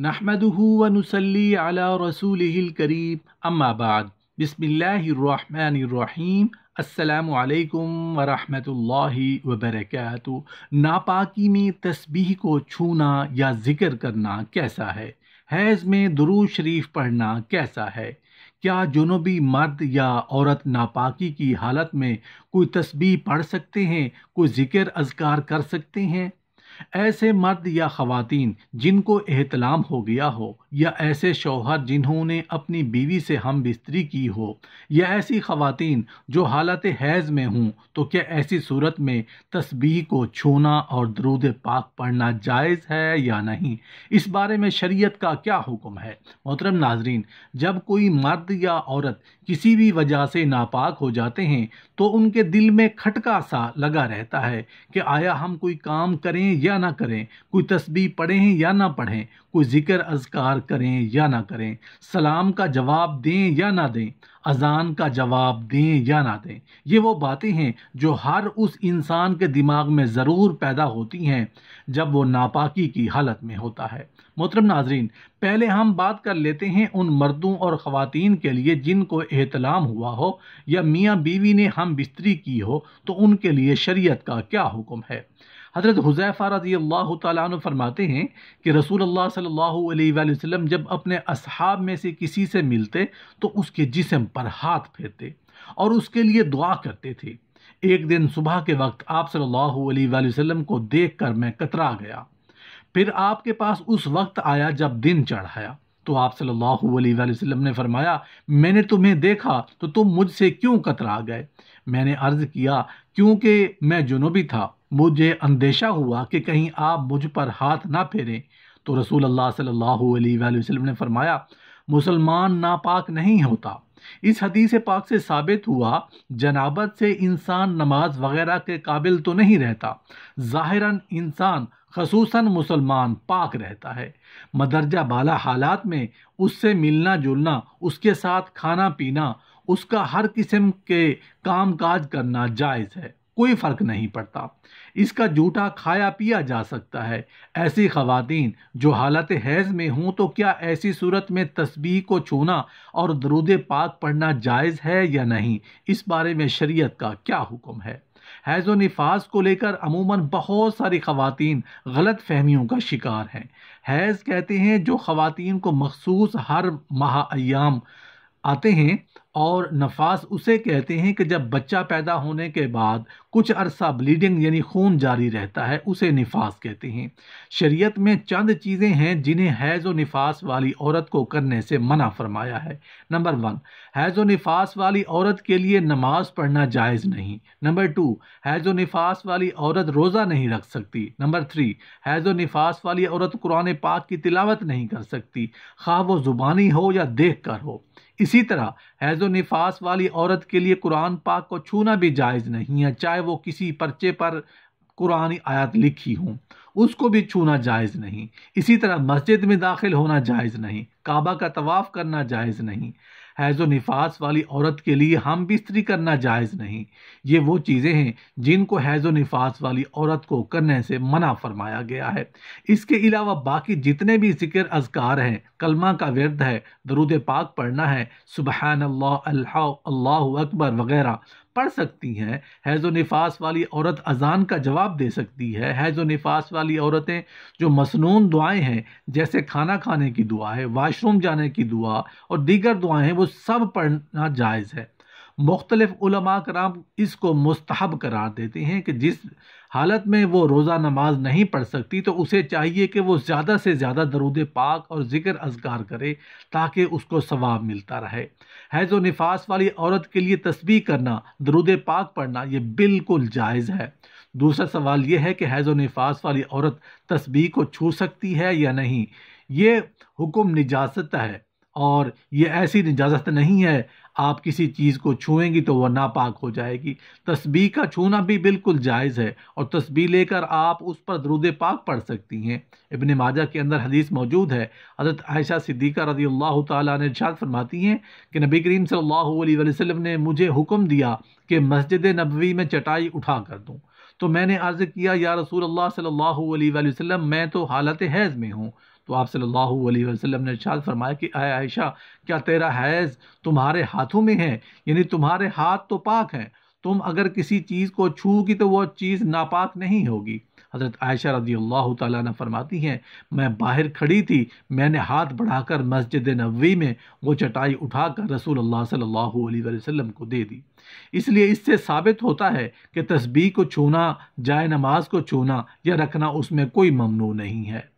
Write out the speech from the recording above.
नहमदनसली अला रसूल करीम अम्माबाद बसमीम असलकम वरहमल वबरक नापाकी में तस्बीह को छूना या ज़िक्र करना कैसा है हैज़ में दरू शरीफ पढ़ना कैसा है क्या जुनूबी मर्द या औरत नापाकी की हालत में कोई तस्बीह पढ़ सकते हैं कोई ज़िक्र अजकार कर सकते हैं ऐसे मर्द या ख़वातीन जिनको एहतलाम हो गया हो या ऐसे शौहर जिन्होंने अपनी बीवी से हम बिस्तरी की हो या ऐसी खातन जो हालत हैज़ में हों तो क्या ऐसी सूरत में तस्बी को छूना और दरूद पाक पढ़ना जायज़ है या नहीं इस बारे में शरीयत का क्या हुक्म है मोहतरम नाजरीन जब कोई मर्द या औरत किसी भी वजह से नापाक हो जाते हैं तो उनके दिल में खटका सा लगा रहता है कि आया हम कोई काम करें या ना करें कोई तस्बी पढ़ें या ना पढ़ें कोई ज़िक्र अजकार करें या ना करें सलाम का जवाब दें या ना दें अजान का जवाब दें या ना दें ये वो बातें हैं जो हर उस इंसान के दिमाग में ज़रूर पैदा होती हैं जब वो नापाकी की हालत में होता है मोहतरम नाजरीन पहले हम बात कर लेते हैं उन मर्दों और ख़वातीन के लिए जिनको एहतलाम हुआ हो या मियाँ बीवी ने हम बिस्तरी की हो तो उनके लिए शरीयत का क्या हुक्म है हज़रत हुज़ैफ़ा रजी अल्लाह तु फरमाते हैं कि रसूल अल्लाह सल्लल्लाहु अलैहि वसल्लम जब अपने असहाब में से किसी से मिलते तो उसके जिसम पर हाथ फेरते और उसके लिए दुआ करते थे एक दिन सुबह के वक्त आप सल्लल्लाहु अलैहि वसल्लम को देख कर मैं कतरा गया फिर आपके पास उस वक्त आया जब दिन चढ़ाया तो आप सल्लल्लाहु अलैहि वसल्लम ने फरमाया मैंने तुम्हें देखा तो तुम मुझसे क्यों कतरा गए मैंने अर्ज़ किया क्योंकि मैं जुनूबी था मुझे अंदेशा हुआ कि कहीं आप मुझ पर हाथ ना फेरें तो रसूल अल्लाह सल्लल्लाहु अलैहि वसल्लम ने फरमाया मुसलमान नापाक नहीं होता इस हदीस पाक से साबित हुआ जनाबत से इंसान नमाज वगैरह के काबिल तो नहीं रहता ज़ाहिरन इंसान खसूस मुसलमान पाक रहता है मदरजा बाला हालात में उससे मिलना जुलना उसके साथ खाना पीना उसका हर किस्म के काम काज करना जायज़ है कोई फ़र्क नहीं पड़ता इसका जूठा खाया पिया जा सकता है ऐसी खवतिन जो हालत हैज़ में हों तो क्या ऐसी सूरत में तस्बी को छूना और दरूद पाक पढ़ना जायज़ है या नहीं इस बारे में शरीयत का क्या हुक्म है हैज़ व को लेकर अमूमन बहुत सारी खवतिन गलत फहमियों का शिकार हैं हैज़ कहते हैं जो खवतिन को मखसूस हर माह आते हैं और नफास उसे कहते हैं कि जब बच्चा पैदा होने के बाद कुछ अरसा ब्लीडिंग यानी खून जारी रहता है उसे नफास कहते हैं शरीयत में चंद चीज़ें हैं जिन्हें हैज़ व नफास वाली औरत को करने से मना फरमाया है नंबर वन हैज़ व नफास वाली औरत के लिए नमाज पढ़ना जायज़ नहीं नंबर टू हैज़ व नफास वाली औरत रोज़ा नहीं रख सकती नंबर थ्री हैज़ और नफास वाली औरत कुरान पाक की तिलावत नहीं कर सकती खा वो ज़ुबानी हो या देख कर हो इसी तरह हैज़ो नफास वाली औरत के लिए कुरान पाक को छूना भी जायज़ नहीं है चाहे वो किसी पर्चे पर कुरानी आयत लिखी हो उसको भी छूना जायज़ नहीं इसी तरह मस्जिद में दाखिल होना जायज़ नहीं काबा का तवाफ़ करना जायज़ नहीं व निफास वाली औरत के लिए हम बिस्तरी करना जायज़ नहीं ये वो चीज़ें हैं जिनको हैज़ो निफास वाली औरत को करने से मना फरमाया गया है इसके अलावा बाकी जितने भी जिक्र अजकार हैं कलमा का व्यर्थ है दरुद पाक पढ़ना है सुबहान अल्लाह अल्लाह अकबर वगैरह पढ़ सकती हैं हैज़ो नफास वाली औरत अजान का जवाब दे सकती है हैज़ो नफास वाली औरतें जो मसनून दुआएं हैं जैसे खाना खाने की दुआ है वाशरूम जाने की दुआ और दीगर दुआएं हैं वो सब पढ़ना जायज़ है मुख्तलिफ़ा कराम इसको मुस्तहब करार देते हैं कि जिस हालत में वो रोज़ा नमाज नहीं पढ़ सकती तो उसे चाहिए कि वो ज़्यादा से ज़्यादा दरूद पाक और ज़िक्र अजगार करे ताकि उसको सवाब मिलता रहे हैज़ नफास वाली औरत के लिए तस्बी करना दरूद पाक पढ़ना ये बिल्कुल जायज़ है दूसरा सवाल यह है कि हैज़ नफास वाली औरत तस्बी को छू सकती है या नहीं ये हुक्म निजाजत है और ये ऐसी निजाजत नहीं है आप किसी चीज़ को छुएंगी तो वह नापाक हो जाएगी तस्बी का छूना भी बिल्कुल जायज़ है और तस्बी लेकर आप उस पर दरुद पाक पढ़ सकती हैं इबन माजा के अंदर हदीस मौजूद है हज़रत आयशा सिद्दीक़ा रजी अल्लाह तशाद फरमाती हैं कि नबी करीम सल्लल्लाहु वसलम ने मुझे हुक्म दिया कि मस्जिद नबवी में चटाई उठा कर दूँ तो मैंने अर्ज़ किया या रसूल अल्लाह सल्लल्लाहु अलैहि वसल्लम मैं तो हालत हैज़ में हूँ तो आप सल्लल्लाहु अलैहि वसल्लम ने इरशाद फरमाया कि अय आयशा क्या तेरा हैज़ तुम्हारे हाथों में है यानी तुम्हारे हाथ तो पाक हैं तुम अगर किसी चीज़ को छूगी तो वह चीज़ नापाक नहीं होगी हज़रत आयशा रदी अल्लाह ताली फरमाती हैं मैं बाहर खड़ी थी मैंने हाथ बढ़ाकर मस्जिद नबी में वो चटाई उठाकर रसूल अल्लाह सल्लल्लाहु अलैहि वसल्लम को दे दी इसलिए इससे साबित होता है कि तस्बी को छूना जाए नमाज को छूना या रखना उसमें कोई ममनू नहीं है